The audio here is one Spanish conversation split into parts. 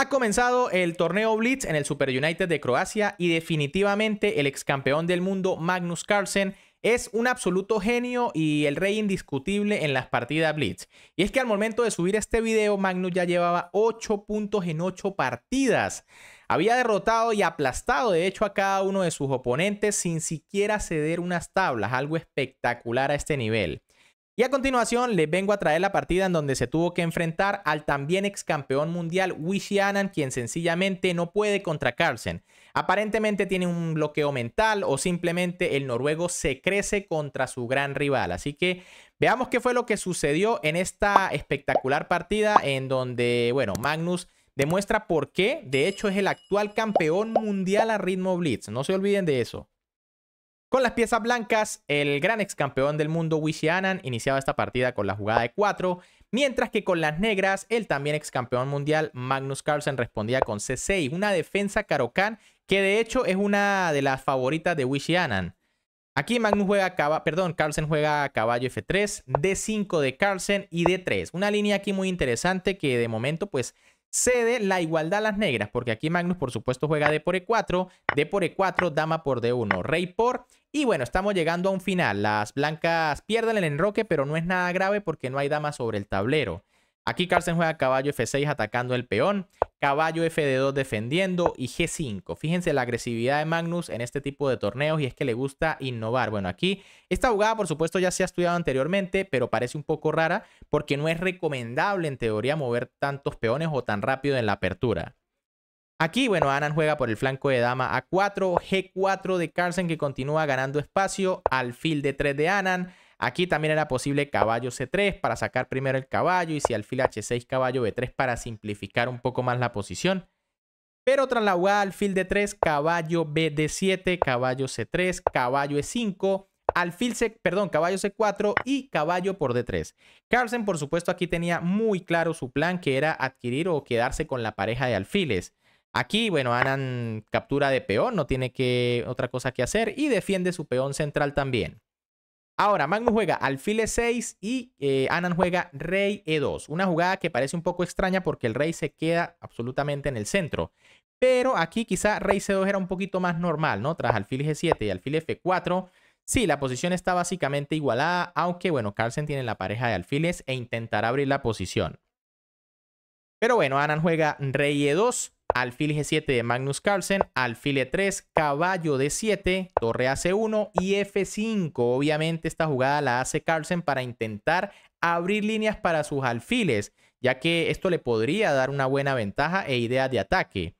Ha comenzado el torneo Blitz en el Super United de Croacia y definitivamente el ex campeón del mundo Magnus Carlsen es un absoluto genio y el rey indiscutible en las partidas Blitz. Y es que al momento de subir este video, Magnus ya llevaba 8 puntos en 8 partidas. Había derrotado y aplastado, de hecho, a cada uno de sus oponentes sin siquiera ceder unas tablas, algo espectacular a este nivel. Y a continuación les vengo a traer la partida en donde se tuvo que enfrentar al también ex campeón mundial Wishi quien sencillamente no puede contra Carlsen. Aparentemente tiene un bloqueo mental o simplemente el noruego se crece contra su gran rival. Así que veamos qué fue lo que sucedió en esta espectacular partida en donde, bueno, Magnus demuestra por qué. De hecho es el actual campeón mundial a ritmo Blitz. No se olviden de eso. Con las piezas blancas, el gran ex campeón del mundo Wishi Anan iniciaba esta partida con la jugada de 4, mientras que con las negras, el también ex campeón mundial Magnus Carlsen respondía con C6, una defensa Karokan que de hecho es una de las favoritas de Wishi Anan. Aquí Magnus juega caballo, perdón, Carlsen juega caballo F3, D5 de Carlsen y D3. Una línea aquí muy interesante que de momento pues Cede la igualdad a las negras, porque aquí Magnus, por supuesto, juega D por E4, D por E4, dama por D1, rey por. Y bueno, estamos llegando a un final. Las blancas pierden el enroque, pero no es nada grave porque no hay dama sobre el tablero. Aquí Carlsen juega caballo F6 atacando el peón, caballo FD2 defendiendo y G5. Fíjense la agresividad de Magnus en este tipo de torneos y es que le gusta innovar. Bueno, aquí esta jugada por supuesto ya se ha estudiado anteriormente, pero parece un poco rara porque no es recomendable en teoría mover tantos peones o tan rápido en la apertura. Aquí, bueno, Anan juega por el flanco de dama A4, G4 de Carlsen que continúa ganando espacio, alfil de 3 de Anan, Aquí también era posible caballo C3 para sacar primero el caballo y si alfil H6, caballo B3 para simplificar un poco más la posición. Pero tras la jugada alfil D3, caballo BD7, caballo C3, caballo E5, alfil C, perdón, caballo C4 y caballo por D3. Carlsen, por supuesto, aquí tenía muy claro su plan que era adquirir o quedarse con la pareja de alfiles. Aquí, bueno, Anan captura de peón, no tiene que otra cosa que hacer y defiende su peón central también. Ahora, Magnus juega alfil e6 y eh, Anan juega rey e2. Una jugada que parece un poco extraña porque el rey se queda absolutamente en el centro. Pero aquí quizá rey c2 era un poquito más normal, ¿no? Tras alfil g7 y alfil f4. Sí, la posición está básicamente igualada, aunque bueno, Carlsen tiene la pareja de alfiles e intentará abrir la posición. Pero bueno, Anand juega rey e2 alfil G7 de Magnus Carlsen, alfil E3, caballo D7, torre AC1 y F5. Obviamente esta jugada la hace Carlsen para intentar abrir líneas para sus alfiles, ya que esto le podría dar una buena ventaja e idea de ataque.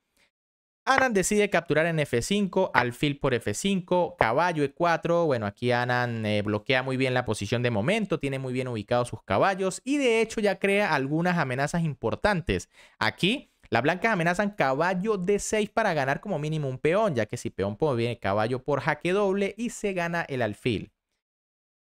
Anand decide capturar en F5, alfil por F5, caballo E4. Bueno, aquí Anand eh, bloquea muy bien la posición de momento, tiene muy bien ubicados sus caballos y de hecho ya crea algunas amenazas importantes. Aquí las blancas amenazan caballo de 6 para ganar como mínimo un peón, ya que si peón viene caballo por jaque doble y se gana el alfil.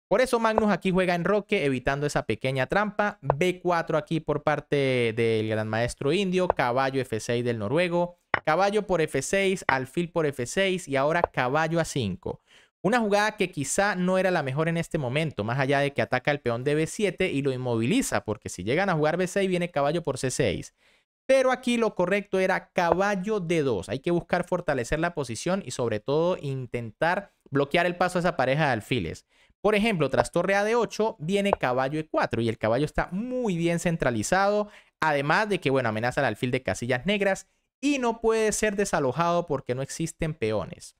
Por eso Magnus aquí juega en roque, evitando esa pequeña trampa. B4 aquí por parte del gran maestro indio, caballo F6 del noruego, caballo por F6, alfil por F6 y ahora caballo A5. Una jugada que quizá no era la mejor en este momento, más allá de que ataca el peón de B7 y lo inmoviliza, porque si llegan a jugar B6 viene caballo por C6. Pero aquí lo correcto era caballo de 2 Hay que buscar fortalecer la posición y sobre todo intentar bloquear el paso a esa pareja de alfiles. Por ejemplo, tras torre A de 8 viene caballo E4 y el caballo está muy bien centralizado. Además de que, bueno, amenaza el alfil de casillas negras y no puede ser desalojado porque no existen peones.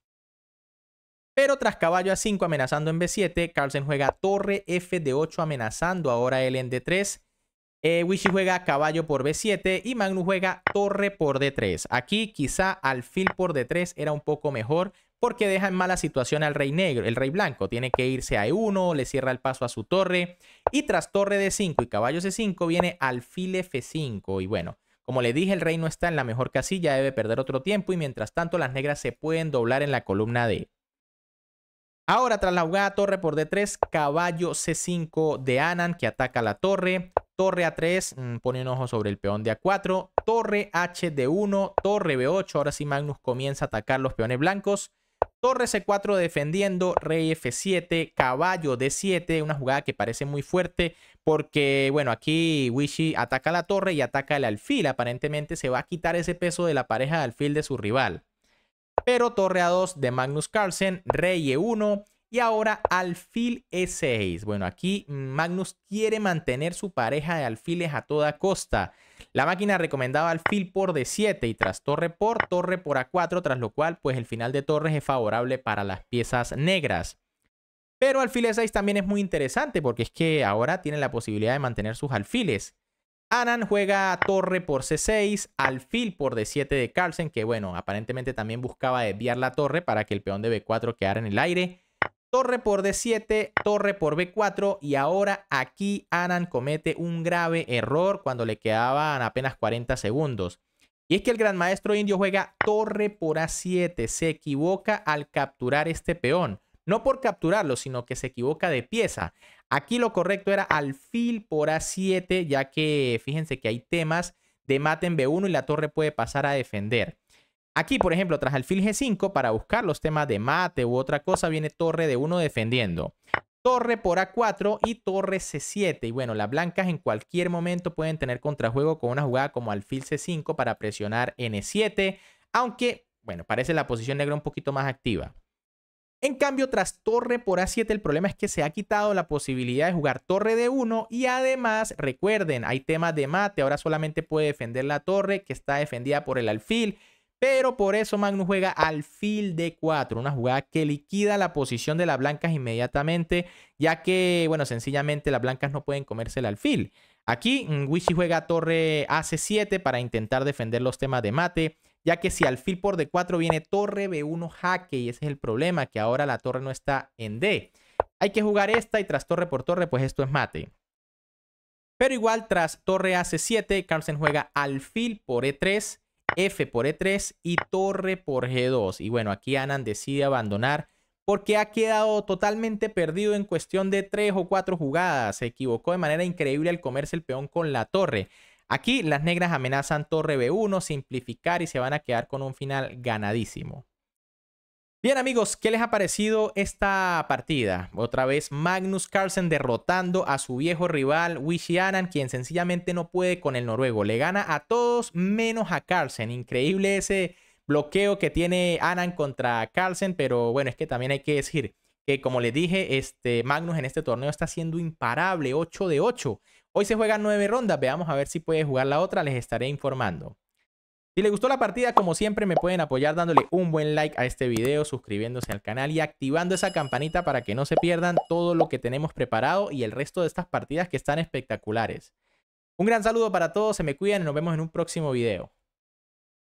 Pero tras caballo a 5 amenazando en B7, Carlsen juega torre F de 8 amenazando ahora el en D3 eh, Wishi juega caballo por B7 y Magnus juega torre por D3. Aquí quizá alfil por D3 era un poco mejor porque deja en mala situación al rey negro, el rey blanco. Tiene que irse a E1, le cierra el paso a su torre. Y tras torre D5 y caballo C5 viene alfil F5. Y bueno, como le dije, el rey no está en la mejor casilla, debe perder otro tiempo y mientras tanto las negras se pueden doblar en la columna D. Ahora tras la jugada torre por D3, caballo C5 de Anan que ataca la torre torre A3, mm, pone un ojo sobre el peón de A4, torre H de 1, torre B8, ahora sí Magnus comienza a atacar los peones blancos, torre C4 defendiendo, rey F7, caballo D7, una jugada que parece muy fuerte porque, bueno, aquí Wishi ataca la torre y ataca el alfil, aparentemente se va a quitar ese peso de la pareja de alfil de su rival. Pero torre A2 de Magnus Carlsen, rey E1, y ahora alfil E6. Bueno, aquí Magnus quiere mantener su pareja de alfiles a toda costa. La máquina recomendaba alfil por D7 y tras torre por torre por A4, tras lo cual pues el final de torres es favorable para las piezas negras. Pero alfil E6 también es muy interesante porque es que ahora tiene la posibilidad de mantener sus alfiles. Anan juega torre por C6, alfil por D7 de Carlsen, que bueno, aparentemente también buscaba desviar la torre para que el peón de B4 quedara en el aire torre por D7, torre por B4 y ahora aquí Anand comete un grave error cuando le quedaban apenas 40 segundos. Y es que el gran maestro indio juega torre por A7, se equivoca al capturar este peón. No por capturarlo, sino que se equivoca de pieza. Aquí lo correcto era alfil por A7, ya que fíjense que hay temas de mate en B1 y la torre puede pasar a defender. Aquí, por ejemplo, tras alfil G5, para buscar los temas de mate u otra cosa, viene torre de 1 defendiendo. Torre por A4 y torre C7. Y bueno, las blancas en cualquier momento pueden tener contrajuego con una jugada como alfil C5 para presionar N7, aunque, bueno, parece la posición negra un poquito más activa. En cambio, tras torre por A7, el problema es que se ha quitado la posibilidad de jugar torre de 1 y además, recuerden, hay temas de mate, ahora solamente puede defender la torre que está defendida por el alfil pero por eso Magnus juega alfil d 4, una jugada que liquida la posición de las blancas inmediatamente, ya que, bueno, sencillamente las blancas no pueden comerse el alfil. Aquí mm, Wishy juega torre AC7 para intentar defender los temas de mate, ya que si alfil por D4 viene torre B1 jaque y ese es el problema, que ahora la torre no está en D. Hay que jugar esta y tras torre por torre, pues esto es mate. Pero igual tras torre AC7, Carlsen juega alfil por E3 F por E3 y torre por G2. Y bueno, aquí Anand decide abandonar porque ha quedado totalmente perdido en cuestión de tres o cuatro jugadas. Se equivocó de manera increíble al comerse el peón con la torre. Aquí las negras amenazan torre B1, simplificar y se van a quedar con un final ganadísimo. Bien amigos, ¿qué les ha parecido esta partida? Otra vez Magnus Carlsen derrotando a su viejo rival Wishy Anand, quien sencillamente no puede con el noruego. Le gana a todos menos a Carlsen. Increíble ese bloqueo que tiene Anand contra Carlsen, pero bueno, es que también hay que decir que como les dije, este Magnus en este torneo está siendo imparable, 8 de 8. Hoy se juegan 9 rondas, veamos a ver si puede jugar la otra, les estaré informando. Si les gustó la partida, como siempre, me pueden apoyar dándole un buen like a este video, suscribiéndose al canal y activando esa campanita para que no se pierdan todo lo que tenemos preparado y el resto de estas partidas que están espectaculares. Un gran saludo para todos, se me cuidan y nos vemos en un próximo video.